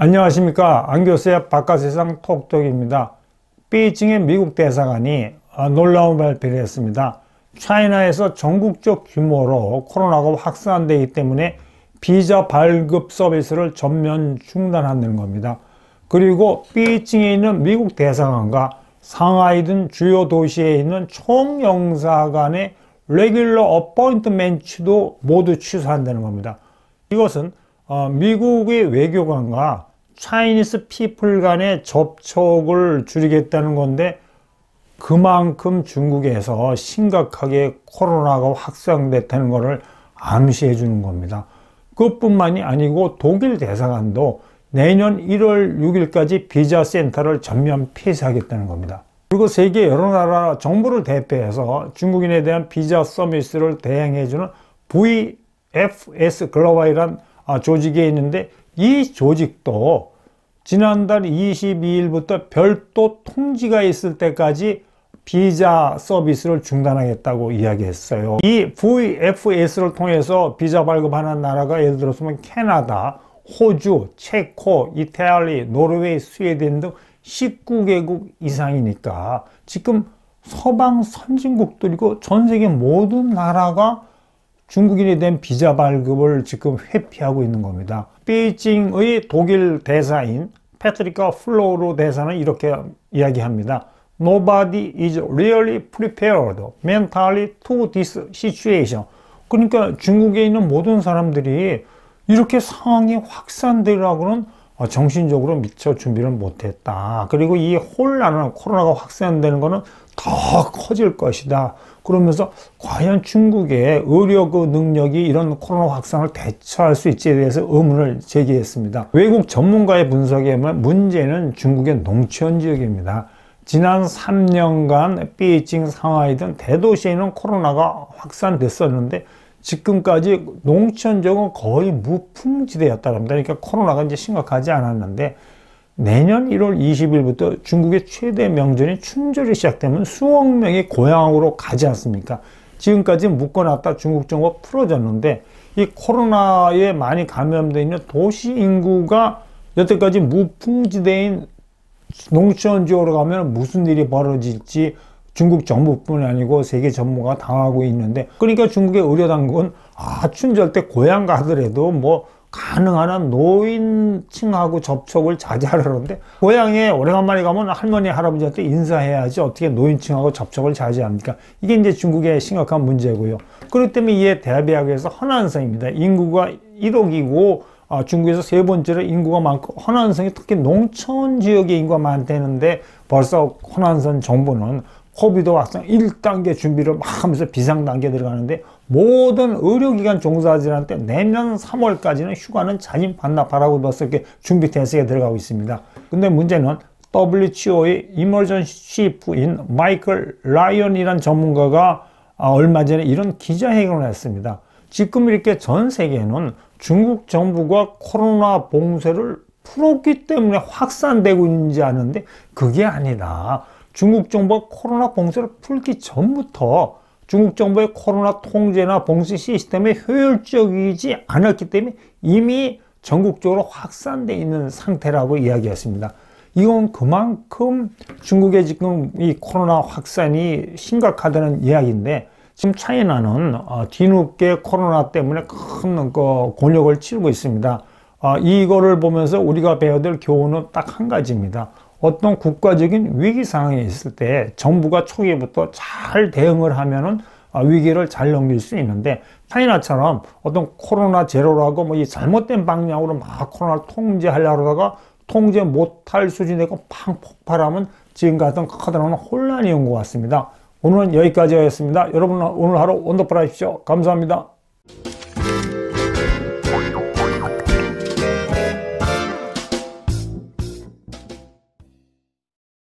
안녕하십니까 안교수의 바깥세상 톡톡입니다 베이징의 미국 대사관이 어, 놀라운 발표를 했습니다 차이나에서 전국적 규모로 코로나가 확산되기 때문에 비자 발급 서비스를 전면 중단하는 겁니다 그리고 베이징에 있는 미국 대사관과 상하이 등 주요 도시에 있는 총영사관의 레귤러 어포인트멘트도 모두 취소한다는 겁니다 이것은 어, 미국의 외교관과 차이니스 피플 간의 접촉을 줄이겠다는 건데 그만큼 중국에서 심각하게 코로나가 확산됐다는 것을 암시해 주는 겁니다. 그뿐만이 아니고 독일 대사관도 내년 1월 6일까지 비자 센터를 전면 폐쇄하겠다는 겁니다. 그리고 세계 여러 나라 정부를 대표해서 중국인에 대한 비자 서비스를 대행해주는 VFS 글로벌이란 아, 조직에 있는데 이 조직도 지난달 22일부터 별도 통지가 있을 때까지 비자 서비스를 중단하겠다고 이야기했어요. 이 VFS를 통해서 비자 발급하는 나라가 예를 들어서면 캐나다, 호주, 체코, 이태리, 노르웨이, 스웨덴 등 19개국 이상이니까 지금 서방 선진국들이고 전 세계 모든 나라가 중국인에 대한 비자 발급을 지금 회피하고 있는 겁니다. 베이징의 독일 대사인 패트리카 플로로 우 대사는 이렇게 이야기합니다. Nobody is really prepared mentally to this situation. 그러니까 중국에 있는 모든 사람들이 이렇게 상황이 확산되라고는 어, 정신적으로 미처 준비를 못했다. 그리고 이 혼란은 코로나가 확산되는 것은 더 커질 것이다. 그러면서 과연 중국의 의료 그 능력이 이런 코로나 확산을 대처할 수 있지에 대해서 의문을 제기했습니다. 외국 전문가의 분석에 보면 문제는 중국의 농촌 지역입니다. 지난 3년간 베이징, 상하이 등 대도시에 는 코로나가 확산됐었는데 지금까지 농촌 지역은 거의 무풍지대였다 합니다. 그러니까 코로나가 이제 심각하지 않았는데 내년 1월 20일부터 중국의 최대 명절인 춘절이 시작되면 수억 명이 고향으로 가지 않습니까? 지금까지 묶어놨다 중국 정부가 풀어졌는데 이 코로나에 많이 감염되어 있는 도시 인구가 여태까지 무풍지대인 농촌 지역으로 가면 무슨 일이 벌어질지 중국 정부뿐 아니고 세계 전문가 당하고 있는데 그러니까 중국의 의료당국은 아 춘절때 고향 가더라도 뭐 가능한 한 노인층하고 접촉을 자제하려는데 고향에 오래간만에 가면 할머니 할아버지한테 인사해야지 어떻게 노인층하고 접촉을 자제합니까 이게 이제 중국의 심각한 문제고요 그렇기 때문에 이에 대비하기 위해서 헌안성입니다 인구가 1억이고 아, 중국에서 세 번째로 인구가 많고 헌안성이 특히 농촌 지역에 인구가 많다는데 벌써 헌안성 정부는 호비도 확산 1단계 준비를 막 하면서 비상단계 들어가는데 모든 의료기관 종사자들한테 내년 3월까지는 휴가는 자진 반납하라고 벌써 이렇게 준비 대세에 들어가고 있습니다. 근데 문제는 WHO의 이머전시 부인 마이클 라이언이란 전문가가 아, 얼마 전에 이런 기자회견을 했습니다. 지금 이렇게 전 세계는 중국 정부가 코로나 봉쇄를 풀었기 때문에 확산되고 있는지 아는데 그게 아니다. 중국 정부가 코로나 봉쇄를 풀기 전부터 중국 정부의 코로나 통제나 봉쇄 시스템이 효율적이지 않았기 때문에 이미 전국적으로 확산돼 있는 상태라고 이야기했습니다. 이건 그만큼 중국의 지금 이 코로나 확산이 심각하다는 이야기인데 지금 차이나는 어, 뒤늦게 코로나 때문에 큰 그 곤욕을 치르고 있습니다. 어, 이거를 보면서 우리가 배워야 될 교훈은 딱 한 가지입니다. 어떤 국가적인 위기 상황에 있을 때 정부가 초기부터 잘 대응을 하면은 아, 위기를 잘 넘길 수 있는데 타이나처럼 어떤 코로나 제로라고 뭐 이 잘못된 방향으로 막 코로나를 통제하려고 하다가 통제 못할 수준의고팡 그 폭발하면 지금 같은 커다란 혼란이 온 것 같습니다. 오늘은 여기까지 하였습니다. 여러분 오늘 하루 온더풀 하십시오. 감사합니다.